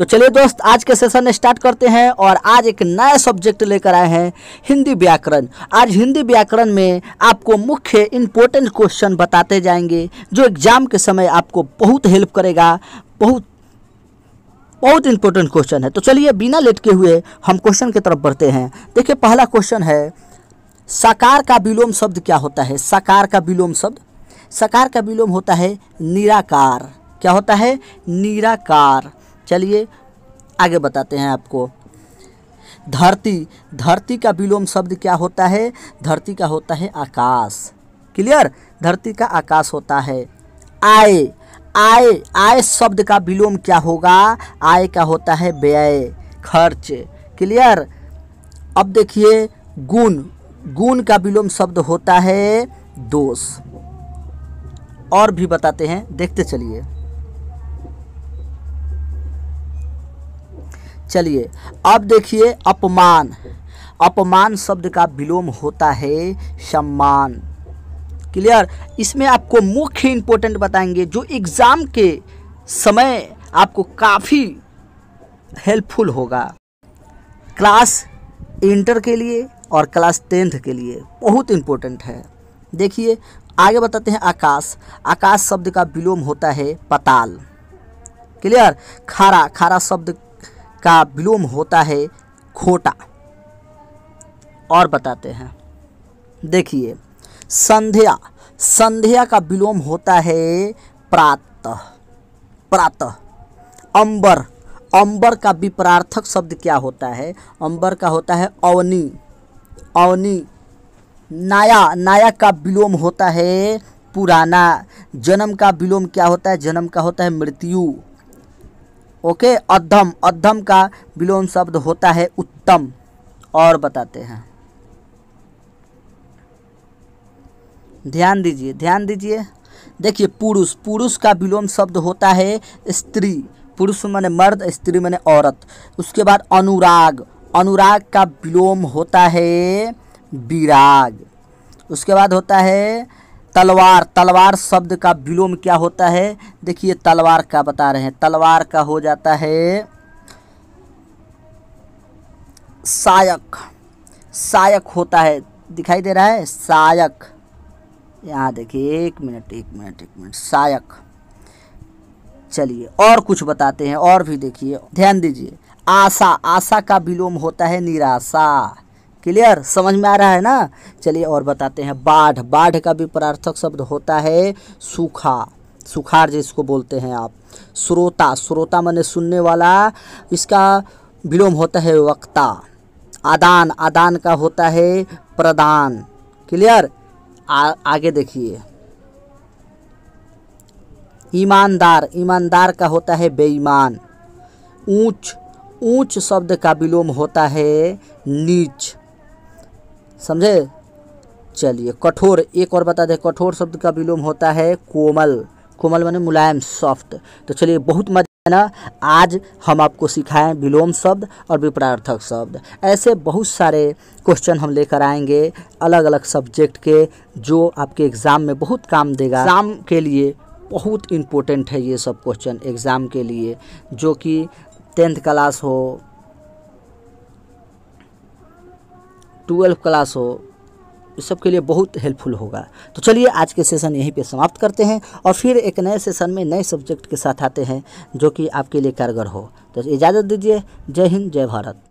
तो चलिए दोस्त आज के सेशन स्टार्ट करते हैं और आज एक नया सब्जेक्ट लेकर आए हैं हिंदी व्याकरण आज हिंदी व्याकरण में आपको मुख्य इम्पोर्टेंट क्वेश्चन बताते जाएंगे जो एग्जाम के समय आपको बहुत हेल्प करेगा बहुत बहुत इम्पोर्टेंट क्वेश्चन है तो चलिए बिना के हुए हम क्वेश्चन की तरफ बढ़ते हैं देखिए पहला क्वेश्चन है साकार का विलोम शब्द क्या होता है साकार का विलोम शब्द साकार का विलोम होता है निराकार क्या होता है निराकार चलिए आगे बताते हैं आपको धरती धरती का विलोम शब्द क्या होता है धरती का होता है आकाश क्लियर धरती का आकाश होता है आय आय आय शब्द का विलोम क्या होगा आय का होता है व्यय खर्च क्लियर अब देखिए गुण गुण का विलोम शब्द होता है दोष और भी बताते हैं देखते चलिए चलिए अब देखिए अपमान अपमान शब्द का विलोम होता है सम्मान क्लियर इसमें आपको मुख्य इंपॉर्टेंट बताएंगे जो एग्ज़ाम के समय आपको काफ़ी हेल्पफुल होगा क्लास इंटर के लिए और क्लास टेंथ के लिए बहुत इम्पोर्टेंट है देखिए आगे बताते हैं आकाश आकाश शब्द का विलोम होता है पताल क्लियर खारा खारा शब्द का विलोम होता है खोटा और बताते हैं देखिए संध्या संध्या का विलोम होता है प्रातः प्रातः अंबर अंबर का विपरार्थक शब्द क्या होता है अंबर का होता है अवनी अवनी नाया नाया का विलोम होता है पुराना जन्म का विलोम क्या होता है जन्म का होता है मृत्यु ओके अधम अधम का विलोम शब्द होता है उत्तम और बताते हैं ध्यान दीजिए ध्यान दीजिए देखिए पुरुष पुरुष का विलोम शब्द होता है स्त्री पुरुष माने मर्द स्त्री माने औरत उसके बाद अनुराग अनुराग का विलोम होता है विराग उसके बाद होता है तलवार तलवार शब्द का विलोम क्या होता है देखिए तलवार का बता रहे हैं तलवार का हो जाता है सायक सायक होता है दिखाई दे रहा है सायक यहाँ देखिए एक मिनट एक मिनट एक मिनट सायक चलिए और कुछ बताते हैं और भी देखिए ध्यान दीजिए आशा आशा का विलोम होता है निराशा क्लियर समझ में आ रहा है ना चलिए और बताते हैं बाढ़ बाढ़ का भी परार्थक शब्द होता है सूखा सुखार जिसको बोलते हैं आप श्रोता श्रोता मैंने सुनने वाला इसका विलोम होता है वक्ता आदान आदान का होता है प्रदान क्लियर आगे देखिए ईमानदार ईमानदार का होता है बेईमान ऊंच ऊंच शब्द का विलोम होता है नीच समझे चलिए कठोर एक और बता दें कठोर शब्द का विलोम होता है कोमल कोमल माने मुलायम सॉफ्ट तो चलिए बहुत मजा है ना आज हम आपको सिखाएं विलोम शब्द और विपरार्थक शब्द ऐसे बहुत सारे क्वेश्चन हम लेकर आएंगे अलग अलग सब्जेक्ट के जो आपके एग्ज़ाम में बहुत काम देगा एग्ज़ाम के लिए बहुत इम्पोर्टेंट है ये सब क्वेश्चन एग्ज़ाम के लिए जो कि टेंथ क्लास हो ट्वेल्व क्लास हो इस सब के लिए बहुत हेल्पफुल होगा तो चलिए आज के सेशन यहीं पे समाप्त करते हैं और फिर एक नए सेशन में नए सब्जेक्ट के साथ आते हैं जो कि आपके लिए कारगर हो तो इजाज़त दीजिए जय हिंद जय भारत